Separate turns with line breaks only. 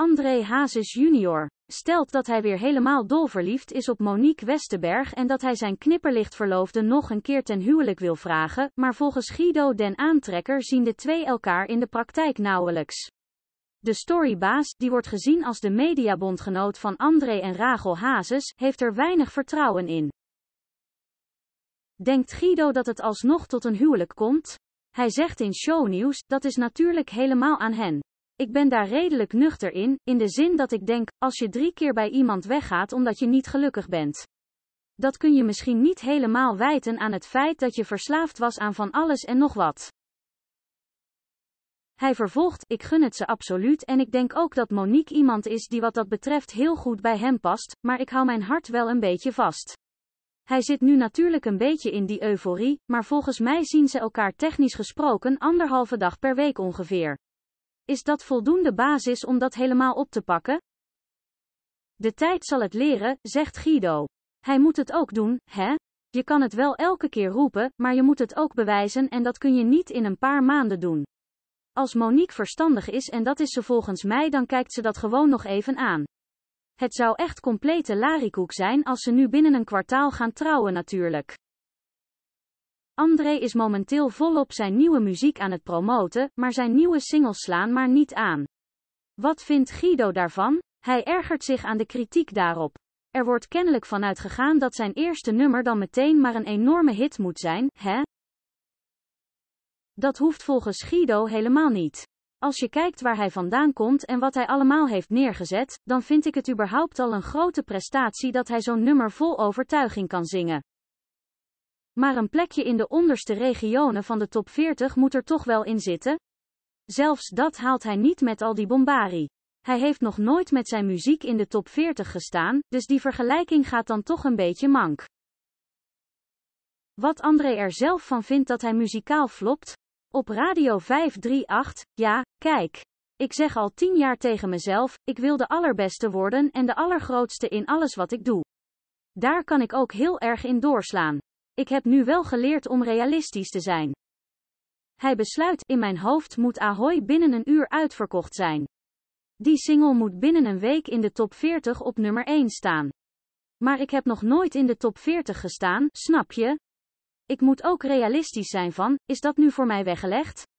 André Hazes jr., stelt dat hij weer helemaal dolverliefd is op Monique Westerberg en dat hij zijn knipperlichtverloofde nog een keer ten huwelijk wil vragen, maar volgens Guido den Aantrekker zien de twee elkaar in de praktijk nauwelijks. De storybaas, die wordt gezien als de mediabondgenoot van André en Rachel Hazes, heeft er weinig vertrouwen in. Denkt Guido dat het alsnog tot een huwelijk komt? Hij zegt in shownieuws, dat is natuurlijk helemaal aan hen. Ik ben daar redelijk nuchter in, in de zin dat ik denk, als je drie keer bij iemand weggaat omdat je niet gelukkig bent. Dat kun je misschien niet helemaal wijten aan het feit dat je verslaafd was aan van alles en nog wat. Hij vervolgt, ik gun het ze absoluut en ik denk ook dat Monique iemand is die wat dat betreft heel goed bij hem past, maar ik hou mijn hart wel een beetje vast. Hij zit nu natuurlijk een beetje in die euforie, maar volgens mij zien ze elkaar technisch gesproken anderhalve dag per week ongeveer. Is dat voldoende basis om dat helemaal op te pakken? De tijd zal het leren, zegt Guido. Hij moet het ook doen, hè? Je kan het wel elke keer roepen, maar je moet het ook bewijzen en dat kun je niet in een paar maanden doen. Als Monique verstandig is en dat is ze volgens mij, dan kijkt ze dat gewoon nog even aan. Het zou echt complete larikoek zijn als ze nu binnen een kwartaal gaan trouwen natuurlijk. André is momenteel volop zijn nieuwe muziek aan het promoten, maar zijn nieuwe singles slaan maar niet aan. Wat vindt Guido daarvan? Hij ergert zich aan de kritiek daarop. Er wordt kennelijk vanuit gegaan dat zijn eerste nummer dan meteen maar een enorme hit moet zijn, hè? Dat hoeft volgens Guido helemaal niet. Als je kijkt waar hij vandaan komt en wat hij allemaal heeft neergezet, dan vind ik het überhaupt al een grote prestatie dat hij zo'n nummer vol overtuiging kan zingen maar een plekje in de onderste regionen van de top 40 moet er toch wel in zitten? Zelfs dat haalt hij niet met al die bombari. Hij heeft nog nooit met zijn muziek in de top 40 gestaan, dus die vergelijking gaat dan toch een beetje mank. Wat André er zelf van vindt dat hij muzikaal flopt? Op Radio 538, ja, kijk. Ik zeg al tien jaar tegen mezelf, ik wil de allerbeste worden en de allergrootste in alles wat ik doe. Daar kan ik ook heel erg in doorslaan. Ik heb nu wel geleerd om realistisch te zijn. Hij besluit, in mijn hoofd moet Ahoy binnen een uur uitverkocht zijn. Die single moet binnen een week in de top 40 op nummer 1 staan. Maar ik heb nog nooit in de top 40 gestaan, snap je? Ik moet ook realistisch zijn van, is dat nu voor mij weggelegd?